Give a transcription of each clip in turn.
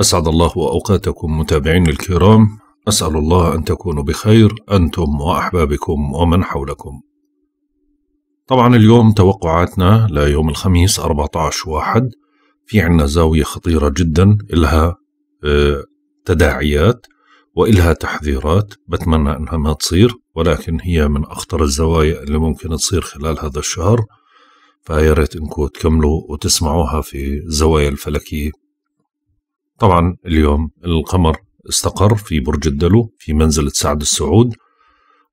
أسعد الله أوقاتكم متابعين الكرام أسأل الله أن تكونوا بخير أنتم وأحبابكم ومن حولكم طبعا اليوم توقعاتنا ليوم الخميس 14 واحد في عنا زاوية خطيرة جدا إلها آه، تداعيات وإلها تحذيرات بتمنى أنها ما تصير ولكن هي من أخطر الزوايا اللي ممكن تصير خلال هذا الشهر فيا ريت انكم تكملوا وتسمعوها في زوايا الفلكيه طبعا اليوم القمر استقر في برج الدلو في منزلة سعد السعود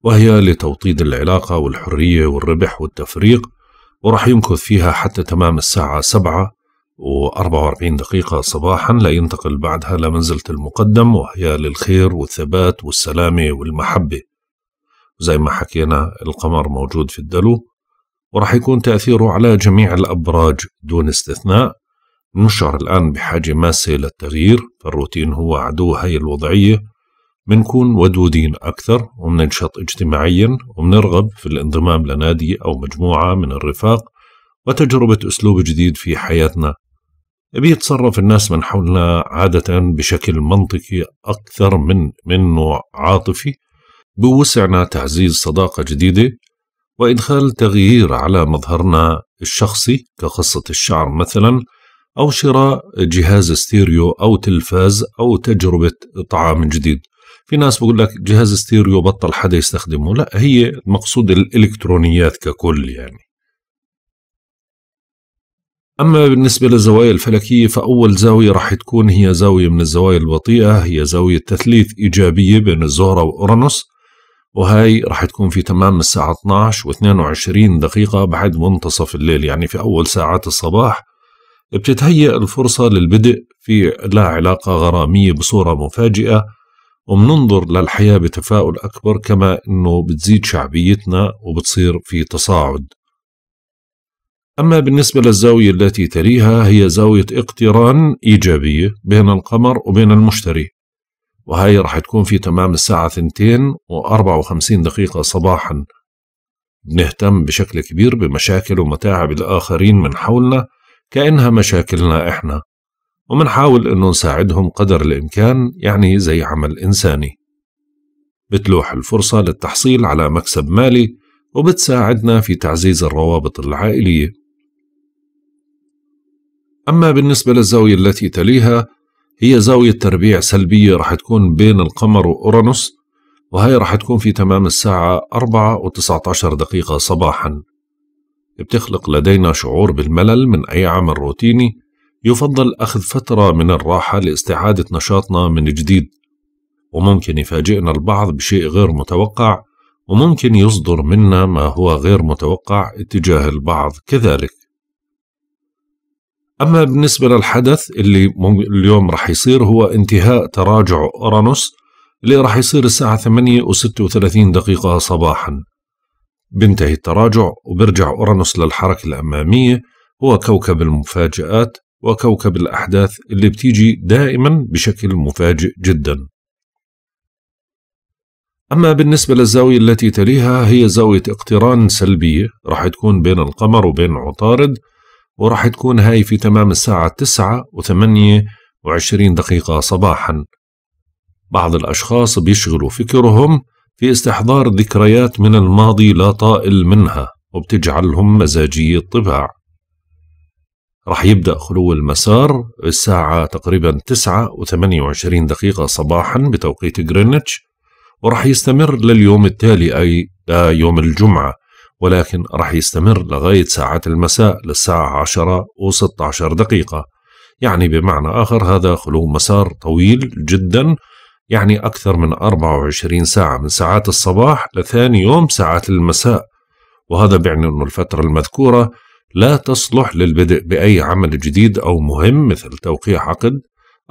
وهي لتوطيد العلاقة والحرية والربح والتفريق وراح يمكث فيها حتى تمام الساعة سبعة و44 دقيقة صباحا لينتقل بعدها لمنزلة المقدم وهي للخير والثبات والسلامة والمحبة زي ما حكينا القمر موجود في الدلو وراح يكون تأثيره على جميع الأبراج دون استثناء نشعر الآن بحاجة ماسة للتغيير فالروتين هو عدو هاي الوضعية منكون ودودين أكثر ومننشط اجتماعيا ومنرغب في الانضمام لنادي أو مجموعة من الرفاق وتجربة أسلوب جديد في حياتنا بيتصرف الناس من حولنا عادة بشكل منطقي أكثر من منه عاطفي بوسعنا تعزيز صداقة جديدة وإدخال تغيير على مظهرنا الشخصي كقصة الشعر مثلاً أو شراء جهاز ستيريو أو تلفاز أو تجربة طعام جديد في ناس بقول لك جهاز ستيريو بطل حدا يستخدمه لا هي مقصود الإلكترونيات ككل يعني أما بالنسبة للزوايا الفلكية فأول زاوية راح تكون هي زاوية من الزوايا البطيئة هي زاوية تثليث إيجابية بين الزهرة وأورانوس وهي راح تكون في تمام الساعة 12 و22 دقيقة بعد منتصف الليل يعني في أول ساعات الصباح بتتهيأ الفرصة للبدء في لا علاقة غرامية بصورة مفاجئة وبننظر للحياة بتفاؤل أكبر كما أنه بتزيد شعبيتنا وبتصير في تصاعد أما بالنسبة للزاوية التي تليها هي زاوية اقتران إيجابية بين القمر وبين المشتري وهي رح تكون في تمام الساعة 2 و54 دقيقة صباحا بنهتم بشكل كبير بمشاكل ومتاعب الآخرين من حولنا كأنها مشاكلنا إحنا ومنحاول إنه نساعدهم قدر الإمكان يعني زي عمل إنساني بتلوح الفرصة للتحصيل على مكسب مالي وبتساعدنا في تعزيز الروابط العائلية أما بالنسبة للزاوية التي تليها هي زاوية تربيع سلبية رح تكون بين القمر وأورانوس وهي رح تكون في تمام الساعة 4 و19 دقيقة صباحا بتخلق لدينا شعور بالملل من أي عمل روتيني يفضل أخذ فترة من الراحة لاستعادة نشاطنا من جديد وممكن يفاجئنا البعض بشيء غير متوقع وممكن يصدر منا ما هو غير متوقع اتجاه البعض كذلك أما بالنسبة للحدث اللي اليوم رح يصير هو انتهاء تراجع أورانوس اللي رح يصير الساعة 8 و36 دقيقة صباحاً بينتهي التراجع وبرجع أورانوس للحركة الأمامية هو كوكب المفاجآت وكوكب الأحداث اللي بتيجي دائما بشكل مفاجئ جدا أما بالنسبة للزاوية التي تليها هي زاوية اقتران سلبية راح تكون بين القمر وبين عطارد وراح تكون هاي في تمام الساعة 9 وثمانية وعشرين دقيقة صباحا بعض الأشخاص بيشغلوا فكرهم في استحضار ذكريات من الماضي لا طائل منها وبتجعلهم مزاجي الطباع رح يبدأ خلو المسار الساعة تقريبا تسعة وثمانية وعشرين دقيقة صباحا بتوقيت غرينتش ورح يستمر لليوم التالي أي يوم الجمعة ولكن رح يستمر لغاية ساعات المساء للساعة عشرة وستة عشر دقيقة يعني بمعنى آخر هذا خلو مسار طويل جدا يعني أكثر من 24 ساعة من ساعات الصباح لثاني يوم ساعات المساء وهذا بيعني أن الفترة المذكورة لا تصلح للبدء بأي عمل جديد أو مهم مثل توقيع عقد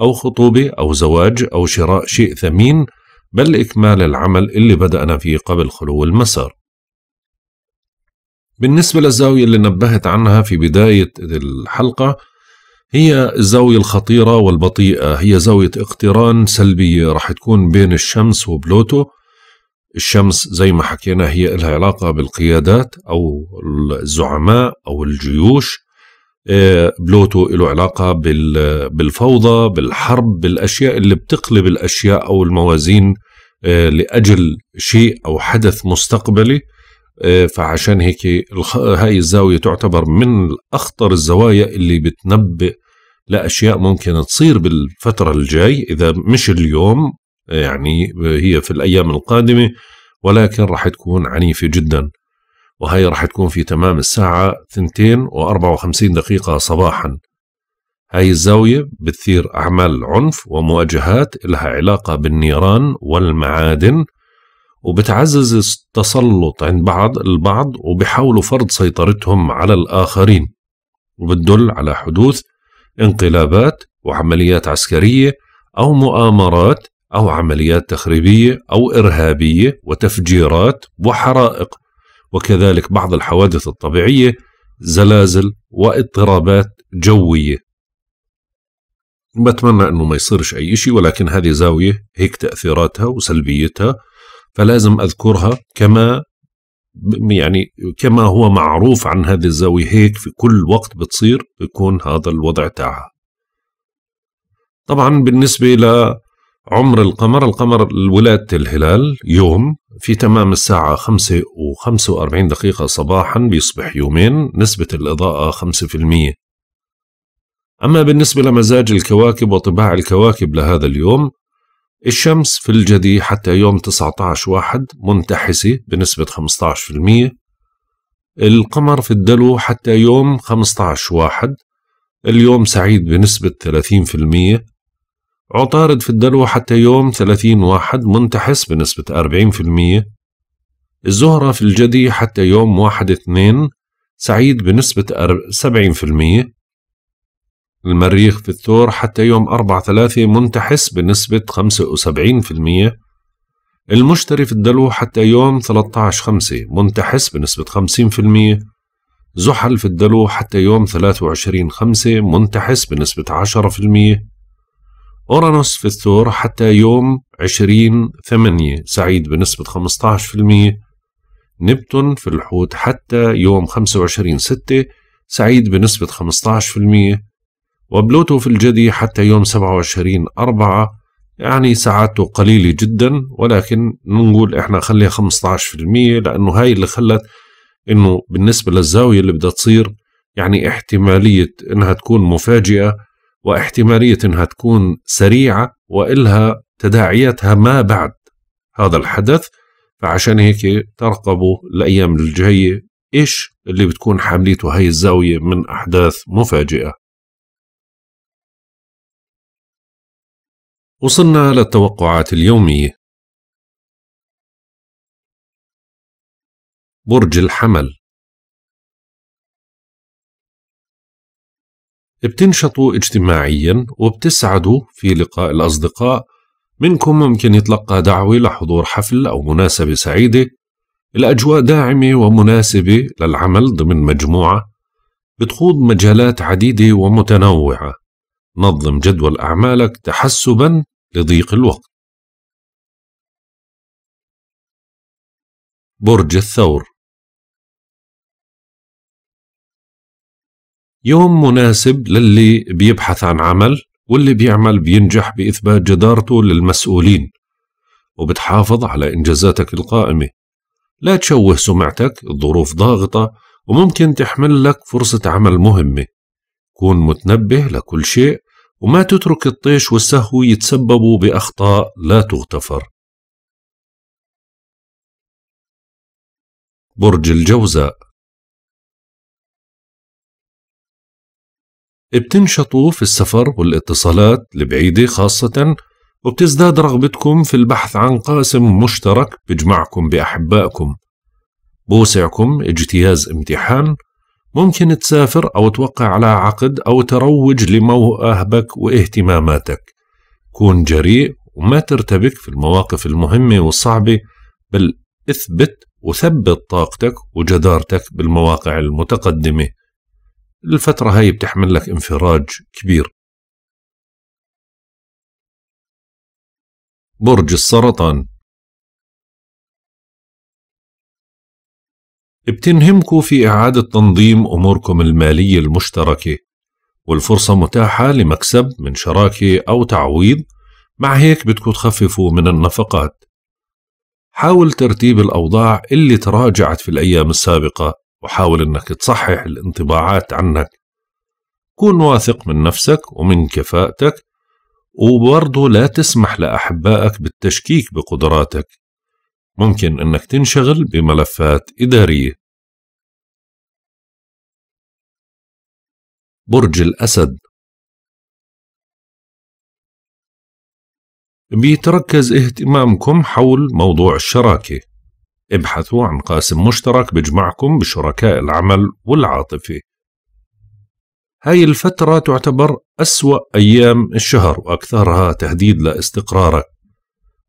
أو خطوبة أو زواج أو شراء شيء ثمين بل إكمال العمل اللي بدأنا فيه قبل خلو المسار بالنسبة للزاوية اللي نبهت عنها في بداية الحلقة هي الزاوية الخطيرة والبطيئة هي زاوية اقتران سلبية راح تكون بين الشمس وبلوتو الشمس زي ما حكينا هي لها علاقة بالقيادات أو الزعماء أو الجيوش آه، بلوتو له علاقة بالفوضى بالحرب بالأشياء اللي بتقلب الأشياء أو الموازين آه، لأجل شيء أو حدث مستقبلي آه، فعشان هيك هاي الزاوية تعتبر من أخطر الزوايا اللي بتنبئ لأشياء ممكن تصير بالفترة الجاي إذا مش اليوم يعني هي في الأيام القادمة ولكن راح تكون عنيفة جدا وهي راح تكون في تمام الساعة 2 و54 دقيقة صباحا هاي الزاوية بتثير أعمال عنف ومواجهات لها علاقة بالنيران والمعادن وبتعزز التسلط عند بعض البعض وبحاولوا فرض سيطرتهم على الآخرين وبتدل على حدوث انقلابات وعمليات عسكرية أو مؤامرات أو عمليات تخريبية أو إرهابية وتفجيرات وحرائق وكذلك بعض الحوادث الطبيعية زلازل واضطرابات جوية بتمنى أنه ما يصيرش أي شيء ولكن هذه زاوية هيك تأثيراتها وسلبيتها فلازم أذكرها كما يعني كما هو معروف عن هذه الزاوية هيك في كل وقت بتصير بيكون هذا الوضع تاعها طبعا بالنسبة لعمر القمر القمر ولادة الهلال يوم في تمام الساعة 5 و 45 دقيقة صباحا بيصبح يومين نسبة الإضاءة 5% أما بالنسبة لمزاج الكواكب وطباع الكواكب لهذا اليوم الشمس في الجدي حتى يوم 19 واحد منتحسة بنسبة 15% القمر في الدلو حتى يوم 15 واحد اليوم سعيد بنسبة 30% عطارد في الدلو حتى يوم 30 واحد منتحس بنسبة 40% الزهرة في الجدي حتى يوم واحد اتنين سعيد بنسبة 70% المريخ في الثور حتى يوم 4 3 منتحس بنسبة 75% المشتري في الدلو حتى يوم 13 5 منتحس بنسبة 50% زحل في الدلو حتى يوم 23 5 منتحس بنسبة 10% أورانوس في الثور حتى يوم 20 8 سعيد بنسبة 15% نبتون في الحوت حتى يوم 25 6 سعيد بنسبة المية وبلوتو في الجدي حتى يوم 27 أربعة يعني ساعاته قليلة جدا ولكن نقول احنا خليها 15% لأنه هاي اللي خلت انه بالنسبة للزاوية اللي بدها تصير يعني احتمالية انها تكون مفاجئة واحتمالية انها تكون سريعة وإلها تداعياتها ما بعد هذا الحدث فعشان هيك ترقبوا الأيام الجاية إيش اللي بتكون حامليته هاي الزاوية من أحداث مفاجئة وصلنا للتوقعات اليومية برج الحمل بتنشطوا اجتماعيا وبتسعدوا في لقاء الأصدقاء منكم ممكن يتلقى دعوة لحضور حفل أو مناسبة سعيدة الأجواء داعمة ومناسبة للعمل ضمن مجموعة بتخوض مجالات عديدة ومتنوعة نظم جدول أعمالك تحسبا لضيق الوقت برج الثور يوم مناسب للي بيبحث عن عمل واللي بيعمل بينجح بإثبات جدارته للمسؤولين وبتحافظ على إنجازاتك القائمة لا تشوه سمعتك الظروف ضاغطة وممكن تحمل لك فرصة عمل مهمة كون متنبه لكل شيء وما تترك الطيش والسهو يتسببوا بأخطاء لا تغتفر برج الجوزاء بتنشطوا في السفر والاتصالات البعيدة خاصة وبتزداد رغبتكم في البحث عن قاسم مشترك بجمعكم بأحبائكم بوسعكم اجتياز امتحان ممكن تسافر أو توقع على عقد أو تروج لمواهبك واهتماماتك كون جريء وما ترتبك في المواقف المهمة والصعبة بل اثبت وثبت طاقتك وجدارتك بالمواقع المتقدمة الفترة هاي بتحمل لك انفراج كبير برج السرطان بتنهمكوا في إعادة تنظيم أموركم المالية المشتركة والفرصة متاحة لمكسب من شراكة أو تعويض مع هيك بدكم تخففوا من النفقات حاول ترتيب الأوضاع اللي تراجعت في الأيام السابقة وحاول أنك تصحح الانطباعات عنك كون واثق من نفسك ومن كفاءتك وبرضه لا تسمح لأحبائك بالتشكيك بقدراتك ممكن أنك تنشغل بملفات إدارية برج الأسد بيتركز اهتمامكم حول موضوع الشراكة ابحثوا عن قاسم مشترك بجمعكم بشركاء العمل والعاطفة هاي الفترة تعتبر أسوأ أيام الشهر وأكثرها تهديد لاستقرارك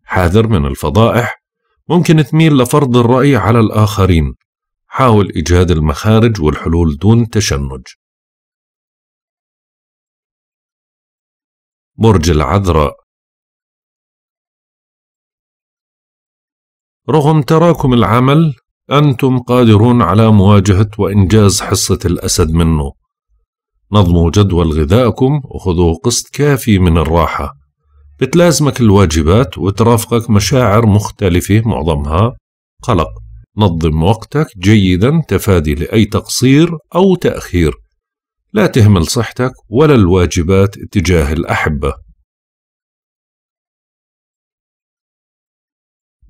حاذر من الفضائح ممكن تميل لفرض الرأي على الآخرين حاول إيجاد المخارج والحلول دون تشنج برج العذراء رغم تراكم العمل أنتم قادرون على مواجهة وإنجاز حصة الأسد منه نظموا جدول غذائكم وخذوا قسط كافي من الراحة بتلازمك الواجبات وترافقك مشاعر مختلفة معظمها قلق نظم وقتك جيدا تفادي لأي تقصير أو تأخير لا تهمل صحتك ولا الواجبات تجاه الأحبة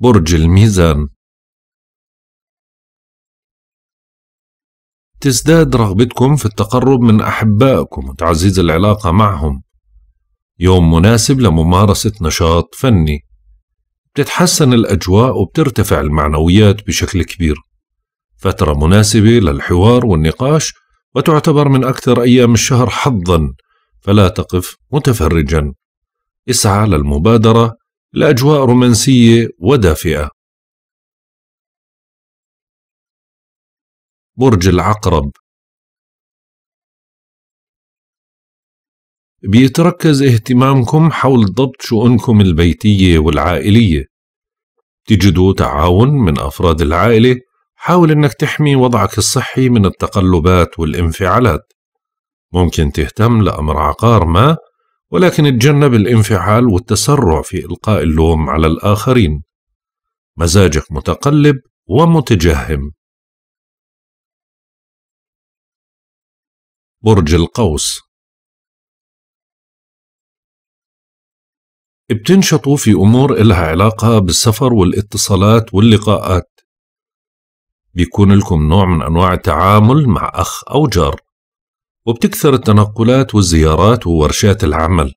برج الميزان تزداد رغبتكم في التقرب من أحبائكم وتعزيز العلاقة معهم يوم مناسب لممارسة نشاط فني بتتحسن الأجواء وبترتفع المعنويات بشكل كبير فترة مناسبة للحوار والنقاش وتعتبر من أكثر أيام الشهر حظا فلا تقف متفرجا اسعى للمبادرة لأجواء رومانسية ودافئة برج العقرب بيتركز اهتمامكم حول ضبط شؤونكم البيتية والعائلية تجدوا تعاون من أفراد العائلة حاول أنك تحمي وضعك الصحي من التقلبات والانفعالات ممكن تهتم لأمر عقار ما ولكن اتجنب الانفعال والتسرع في إلقاء اللوم على الآخرين مزاجك متقلب ومتجهم برج القوس بتنشطوا في أمور إلها علاقة بالسفر والاتصالات واللقاءات بيكون لكم نوع من أنواع التعامل مع أخ أو جار وبتكثر التنقلات والزيارات وورشات العمل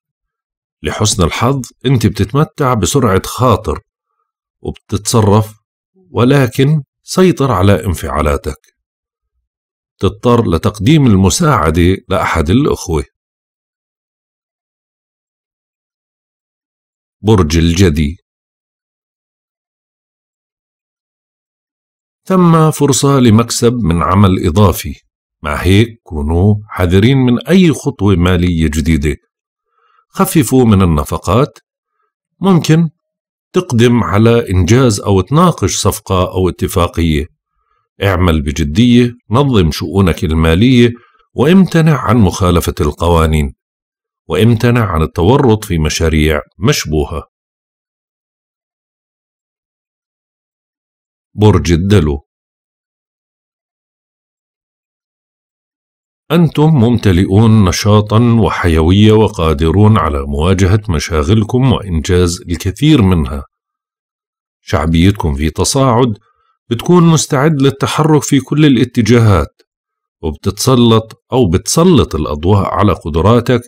لحسن الحظ أنت بتتمتع بسرعة خاطر وبتتصرف ولكن سيطر على انفعالاتك تضطر لتقديم المساعدة لأحد الأخوة برج الجدي ثم فرصة لمكسب من عمل إضافي مع هيك كونوا حذرين من أي خطوة مالية جديدة خففوا من النفقات ممكن تقدم على إنجاز أو تناقش صفقة أو اتفاقية اعمل بجدية نظم شؤونك المالية وامتنع عن مخالفة القوانين وامتنع عن التورط في مشاريع مشبوهة. برج الدلو أنتم ممتلئون نشاطا وحيوية وقادرون على مواجهة مشاغلكم وإنجاز الكثير منها. شعبيتكم في تصاعد بتكون مستعد للتحرك في كل الاتجاهات وبتتسلط أو بتسلط الأضواء على قدراتك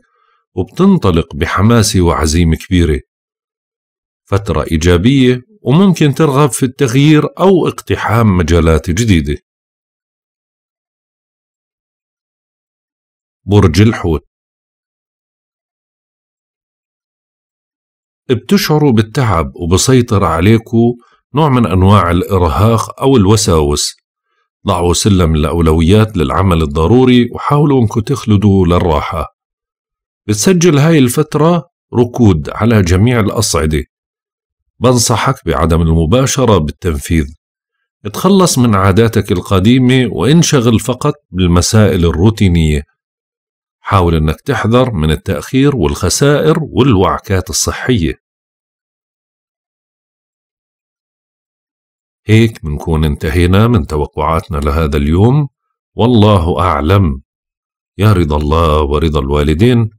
وبتنطلق بحماسة وعزيمة كبيرة فترة إيجابية وممكن ترغب في التغيير أو اقتحام مجالات جديدة برج الحوت بتشعروا بالتعب وبسيطر عليكم نوع من أنواع الإرهاق أو الوساوس ضعوا سلم الأولويات للعمل الضروري وحاولوا أنكم تخلدوا للراحة بتسجل هاي الفترة ركود على جميع الأصعدة بنصحك بعدم المباشرة بالتنفيذ اتخلص من عاداتك القديمة وانشغل فقط بالمسائل الروتينية حاول أنك تحذر من التأخير والخسائر والوعكات الصحية هيك بنكون انتهينا من توقعاتنا لهذا اليوم والله أعلم يا رضا الله ورضا الوالدين